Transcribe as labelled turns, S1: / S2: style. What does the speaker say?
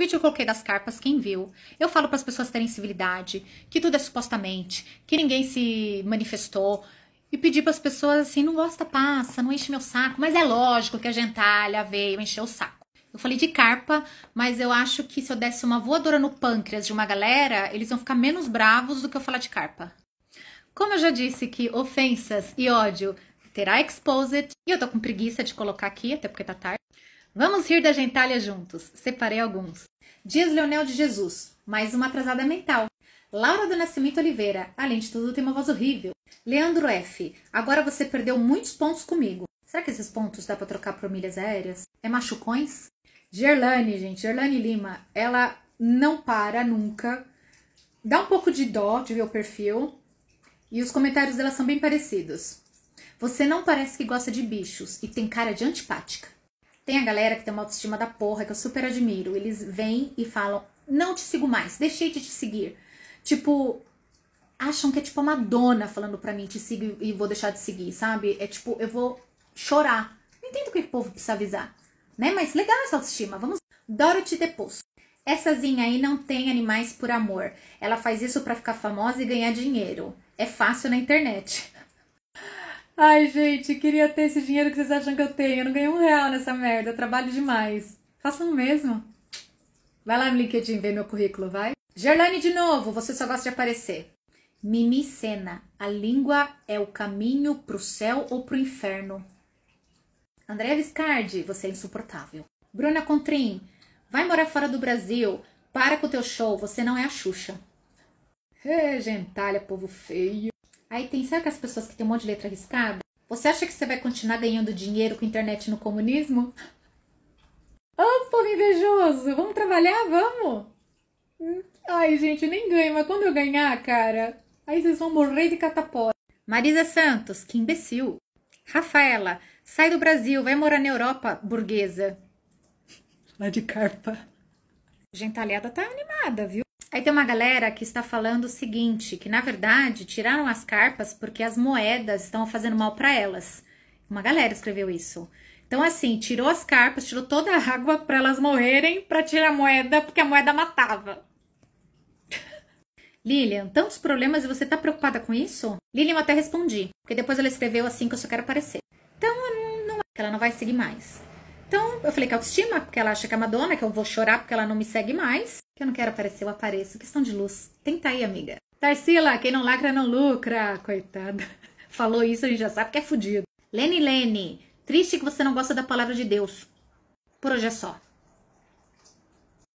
S1: vídeo eu coloquei das carpas, quem viu? Eu falo para as pessoas terem civilidade, que tudo é supostamente, que ninguém se manifestou. E pedi para as pessoas assim: não gosta, passa, não enche meu saco. Mas é lógico que a gentalha veio encher o saco. Eu falei de carpa, mas eu acho que se eu desse uma voadora no pâncreas de uma galera, eles vão ficar menos bravos do que eu falar de carpa. Como eu já disse que ofensas e ódio terá exposed, e eu tô com preguiça de colocar aqui, até porque tá tarde. Vamos rir da gentalha juntos. Separei alguns. Dias Leonel de Jesus. Mais uma atrasada mental. Laura do Nascimento Oliveira. Além de tudo, tem uma voz horrível. Leandro F. Agora você perdeu muitos pontos comigo. Será que esses pontos dá para trocar por milhas aéreas? É machucões? Gerlane, gente. Gerlane Lima. Ela não para nunca. Dá um pouco de dó de ver o perfil. E os comentários dela são bem parecidos. Você não parece que gosta de bichos e tem cara de antipática. Tem a galera que tem uma autoestima da porra, que eu super admiro. Eles vêm e falam: não te sigo mais, deixei de te seguir. Tipo, acham que é tipo a Madonna falando pra mim: te sigo e vou deixar de seguir, sabe? É tipo, eu vou chorar. Não entendo que o povo precisa avisar, né? Mas legal essa autoestima. Vamos. Dorothy Essa zinha aí não tem animais por amor. Ela faz isso para ficar famosa e ganhar dinheiro. É fácil na internet. Ai, gente, queria ter esse dinheiro que vocês acham que eu tenho. Eu não ganhei um real nessa merda, eu trabalho demais. Façam o mesmo. Vai lá no LinkedIn ver meu currículo, vai. Gerlane de novo, você só gosta de aparecer. Mimi Sena, a língua é o caminho pro céu ou pro inferno. Andréa Viscardi, você é insuportável. Bruna Contrim, vai morar fora do Brasil, para com o teu show, você não é a Xuxa. É, gentalha, povo feio. Aí tem, sabe aquelas pessoas que tem um monte de letra riscada? Você acha que você vai continuar ganhando dinheiro com internet no comunismo? Ô, oh, povo invejoso, vamos trabalhar, vamos? Ai, gente, nem ganho, mas quando eu ganhar, cara, aí vocês vão morrer de catapora. Marisa Santos, que imbecil. Rafaela, sai do Brasil, vai morar na Europa, burguesa. Lá de carpa. Gente aliada tá animada, viu? Aí tem uma galera que está falando o seguinte, que na verdade tiraram as carpas porque as moedas estão fazendo mal para elas. Uma galera escreveu isso. Então assim, tirou as carpas, tirou toda a água para elas morrerem, para tirar a moeda, porque a moeda matava. Lilian, tantos problemas e você tá preocupada com isso? Lilian, eu até respondi, porque depois ela escreveu assim que eu só quero aparecer. Então, não, ela não vai seguir mais. Então, eu falei que é autoestima, porque ela acha que é Madonna, que eu vou chorar porque ela não me segue mais. Que eu não quero aparecer, eu apareço. Questão de luz. Tenta aí, amiga. Tarsila, quem não lacra não lucra. Coitada. Falou isso, a gente já sabe que é fudido. Lene Lene, triste que você não gosta da palavra de Deus. Por hoje é só.